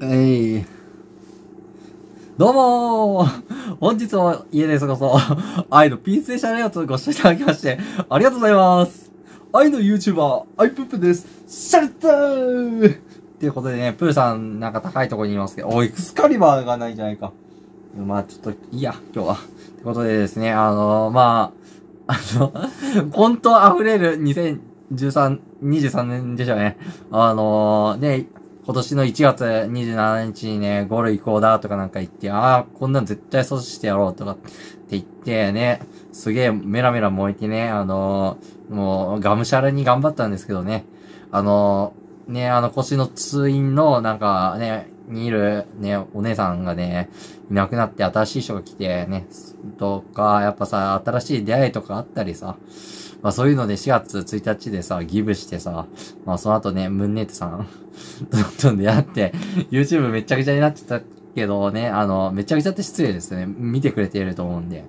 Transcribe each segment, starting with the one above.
えい、どうも本日も家で過ごそう。愛のピースでしたねをご視聴いただきまして、ありがとうございます。愛の YouTuber、アイプープです。シャルトーっていうことでね、プーさんなんか高いところにいますけど、おい、クスカリバーがないじゃないか。まあちょっと、いいや、今日は。ってことでですね、あのー、まああの、コント溢れる2013、23年でしょうね。あのー、ね、今年の1月27日にね、ゴール行こうだとかなんか言って、ああ、こんなん絶対阻止してやろうとかって言ってね、すげえメラメラ燃えてね、あのー、もう、がむしゃらに頑張ったんですけどね、あのー、ね、あの腰の通院のなんかね、にいるね、お姉さんがね、いなくなって新しい人が来てね、とか、やっぱさ、新しい出会いとかあったりさ、まあそういうので4月1日でさ、ギブしてさ、まあその後ね、ムンネットさん どんどん出会って、YouTube めちゃくちゃになっちゃったけどね、あの、めちゃくちゃって失礼ですね。見てくれていると思うんで。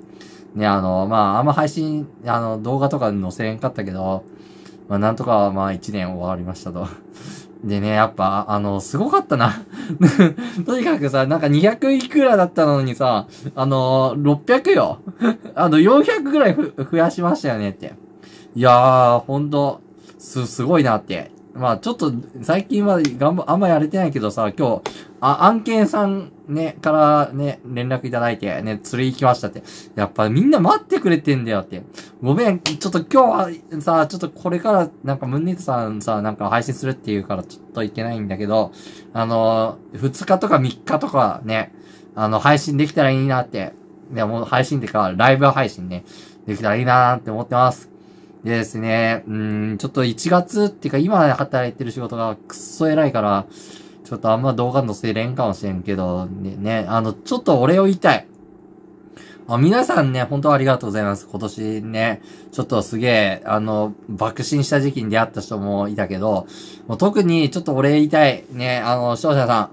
ね、あの、まああんま配信、あの、動画とか載せんかったけど、まあなんとかまあ1年終わりましたとでね、やっぱ、あの、すごかったな とにかくさ、なんか200いくらだったのにさ、あの600よ あの、400ぐらい増やしましたよねって。いやー、ほんと、す、すごいなって。まあちょっと、最近は頑張、あんまやれてないけどさ、今日、あ、案件さんね、からね、連絡いただいて、ね、釣り行きましたって。やっぱみんな待ってくれてんだよって。ごめん、ちょっと今日はさ、ちょっとこれからなんかムンニートさんさ、なんか配信するっていうからちょっといけないんだけど、あの、2日とか3日とかね、あの、配信できたらいいなって、ね、もう配信ってか、ライブ配信ね、できたらいいなって思ってます。でですね、うん、ちょっと1月っていうか今働いてる仕事がくっそ偉いから、ちょっとあんま動画載せれんかもしれんけど、ね、ねあの、ちょっと俺を言いたい。あ皆さんね、本当ありがとうございます。今年ね、ちょっとすげえ、あの、爆心した時期に出会った人もいたけど、もう特にちょっとお礼言いたい、ね、あの、視聴者さ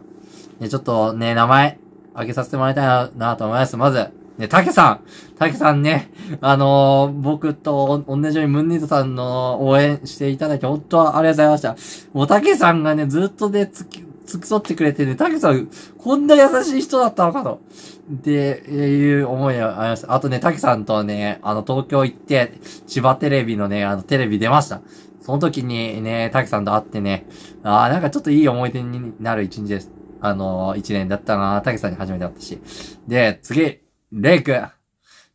ん、ね、ちょっとね、名前、あげさせてもらいたいな、なと思います。まず、ね、たけさんたけさんね、あのー、僕と同じようにムンニートさんの応援していただき、本当ありがとうございました。もうたけさんがね、ずっとで、ね、付き添ってくれてる。たけさん、こんな優しい人だったのかと。で、えいう思いがありました。あとね、たけさんとね、あの、東京行って、千葉テレビのね、あの、テレビ出ました。その時にね、たけさんと会ってね、ああ、なんかちょっといい思い出になる一日です。あのー、一年だったなたけさんに初めて会ったし。で、次、れいくん。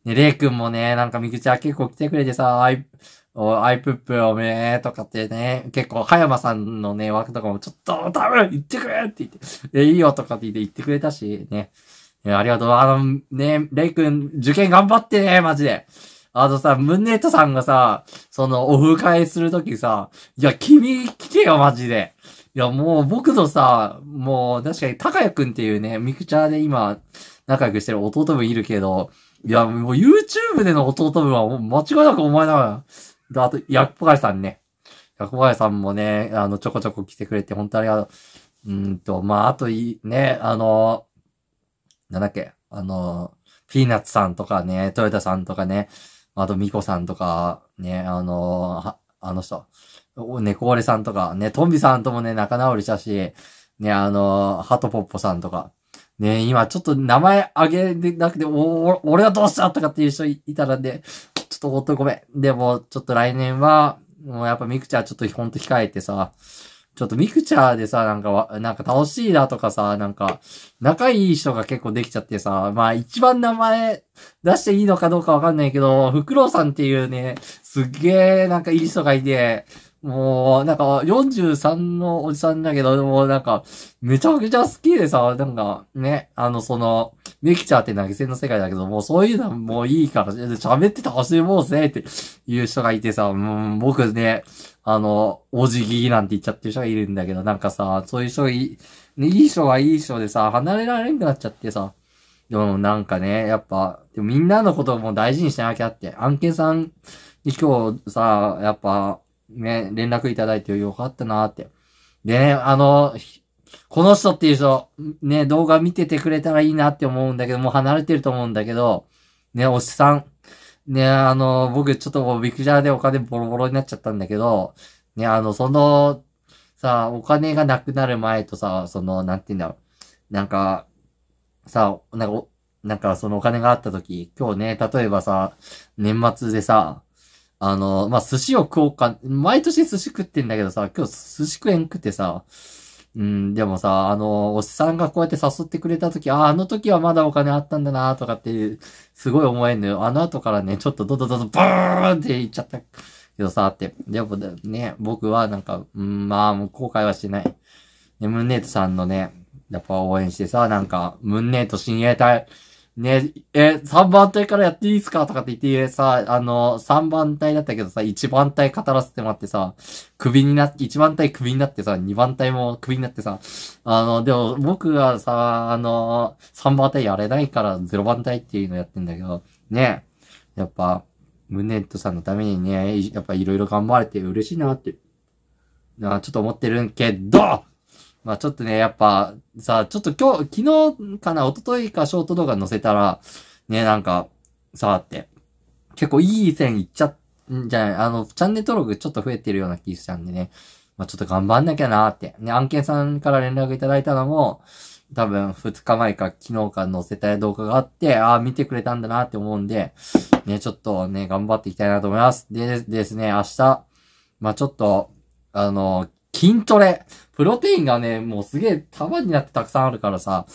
ね、れいくんもね、なんかみくちゃん結構来てくれてさ、おアイプップおめえとかってね、結構、葉山さんのね、枠とかもちょっと、多分言ってくれって言って、え、いいよとかって言って言ってくれたし、ね。ありがとう。あの、ね、レイ君、受験頑張ってね、マジで。あとさ、ムンネットさんがさ、その、オフ会するときさ、いや、君聞けよ、マジで。いや、もう僕のさ、もう、確かに、高谷くんっていうね、ミクチャーで今、仲良くしてる弟分いるけど、いや、もう YouTube での弟分は、間違いなくお前だから。あと、ヤポカイさんね。ヤポカイさんもね、あの、ちょこちょこ来てくれて、本当ありがとう。うんと、まあ、あとい、い、ね、あの、なんだっけ、あの、ピーナッツさんとかね、トヨタさんとかね、あと、ミコさんとか、ね、あの、あの人、猫割さんとか、ね、トンビさんともね、仲直りしたし、ね、あの、ハトポッポさんとか、ね、今ちょっと名前あげなくて、お、俺はどうしたとかっていう人いたらね、とほんとごめん。でも、ちょっと来年は、もうやっぱミクチャーちょっとほんと控えてさ、ちょっとミクチャーでさ、なんか、なんか楽しいなとかさ、なんか、仲いい人が結構できちゃってさ、まあ一番名前出していいのかどうかわかんないけど、フクロウさんっていうね、すっげえなんかいい人がいて、もう、なんか、43のおじさんだけど、もうなんか、めちゃくちゃ好きでさ、なんか、ね、あの、その、レキチャーって投げ銭の世界だけど、もうそういうのもういいから、喋って楽しもうぜっていう人がいてさ、僕ね、あの、おじぎなんて言っちゃってる人がいるんだけど、なんかさ、そういう人いい、ね、いい人はいい人でさ、離れられなくなっちゃってさ、でもなんかね、やっぱ、みんなのことも大事にしなきゃって、案件さんに今日さ、やっぱ、ね、連絡いただいてよかったなって。でね、あの、この人っていう人、ね、動画見ててくれたらいいなって思うんだけど、もう離れてると思うんだけど、ね、おっさん、ね、あの、僕ちょっとビクジャーでお金ボロボロになっちゃったんだけど、ね、あの、その、さ、お金がなくなる前とさ、その、なんて言うんだろう。なんか、さ、なんか、なんかそのお金があった時、今日ね、例えばさ、年末でさ、あの、まあ、寿司を食おうか、毎年寿司食ってんだけどさ、今日寿司食えんくってさ、うん、でもさ、あの、おっさんがこうやって誘ってくれた時、ああ、あの時はまだお金あったんだなとかっていう、すごい思えんのよ。あの後からね、ちょっとどどどど、バーンって言っちゃったけどさ、って。でもね、僕はなんか、うん、まあ、もう後悔はしてない。ね、ムンネートさんのね、やっぱ応援してさ、なんか、ムンネート親衛隊、ね、え、3番隊からやっていいっすかとかって言ってさ、あの、3番隊だったけどさ、1番隊語らせてもらってさ、首になって、1番隊首になってさ、2番隊も首になってさ、あの、でも僕がさ、あの、3番隊やれないから0番隊っていうのやってんだけど、ね、やっぱ、ムネットさんのためにね、やっぱいろいろ頑張れて嬉しいなって、なちょっと思ってるんけどまあちょっとね、やっぱ、さ、ちょっと今日、昨日かな、一昨日かショート動画載せたら、ね、なんか、さあって、結構いい線いっちゃっ、んじゃない、あの、チャンネル登録ちょっと増えてるような気したんでね、まあちょっと頑張んなきゃなーって。ね、案件さんから連絡いただいたのも、多分2日前か昨日か載せた動画があって、ああ、見てくれたんだなって思うんで、ね、ちょっとね、頑張っていきたいなと思います。で、ですね、明日、まあちょっと、あの、筋トレ。プロテインがね、もうすげえ束になってたくさんあるからさ、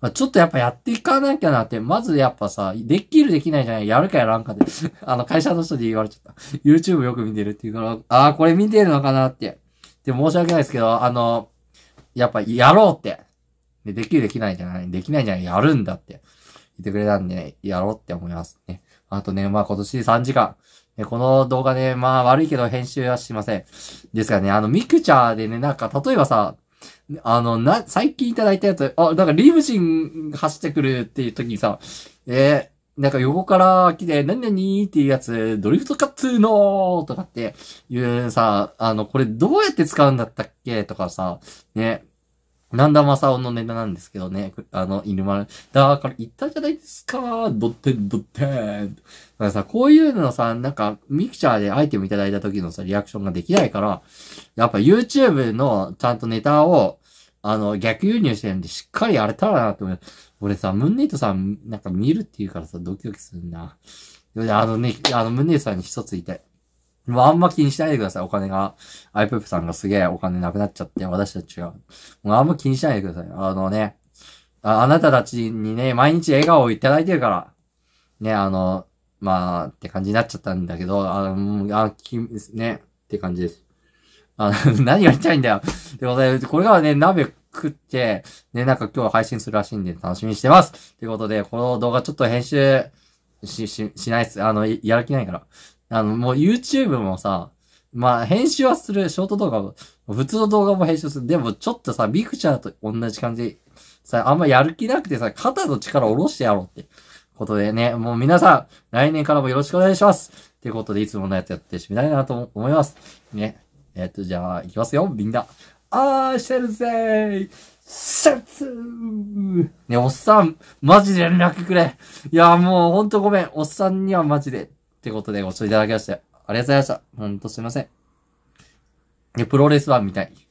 まあ、ちょっとやっぱやっていかなきゃなって、まずやっぱさ、できるできないじゃない、やるかやらんかで、あの会社の人で言われちゃった。YouTube よく見てるっていうから、ああ、これ見てるのかなって。で、申し訳ないですけど、あの、やっぱやろうって。で、できるできないじゃない、できないじゃない、やるんだって言ってくれたんで、ね、やろうって思いますね。あとね、まあ今年3時間、この動画で、まあ悪いけど編集はしません。ですからね、あの、ミクチャーでね、なんか、例えばさ、あの、な、最近いただいたやつ、あ、なんかリムジン走ってくるっていう時にさ、えー、なんか横から来て、何々っていうやつ、ドリフトカッツーのーとかっていうさ、あの、これどうやって使うんだったっけとかさ、ね、なんだまさおのネタなんですけどね。あの、犬丸。だから言ったじゃないですか。ドッテンドッテン。だからさ、こういうのさ、なんか、ミクチャーでアイテムいただいた時のさ、リアクションができないから、やっぱ YouTube のちゃんとネタを、あの、逆輸入してるんで、しっかりやれたらなって思う。俺さ、ムンネイトさん、なんか見るって言うからさ、ドキドキするな。あのね、あの、ムンネイトさんに一つ言いたい。まあ、あんま気にしないでください、お金が。アイプープさんがすげえお金なくなっちゃって、私たちが。もうあんま気にしないでください。あのね、ああなたたちにね、毎日笑顔をいただいてるから。ね、あの、まあ、って感じになっちゃったんだけど、あの、あ、き、ね、って感じです。あの、何やりたいんだよ。ってことで、これからね、鍋食って、ね、なんか今日配信するらしいんで楽しみにしてます。ってことで、この動画ちょっと編集し、し、しないっす。あの、やる気ないから。あの、もう YouTube もさ、まあ、編集はする、ショート動画も、普通の動画も編集する。でも、ちょっとさ、ビクチャーと同じ感じで、さ、あんまやる気なくてさ、肩の力下ろしてやろうって。ことでね、もう皆さん、来年からもよろしくお願いします。ってことで、いつものやつやってしみたいなと思います。ね。えっと、じゃあ、いきますよ、みんな。あー、してるぜーシャツーね、おっさん、マジで連絡くれ。いや、もうほんとごめん。おっさんにはマジでってことでご視聴いただきまして、ありがとうございました。ほんとすいません。ね、プロレスは見たい。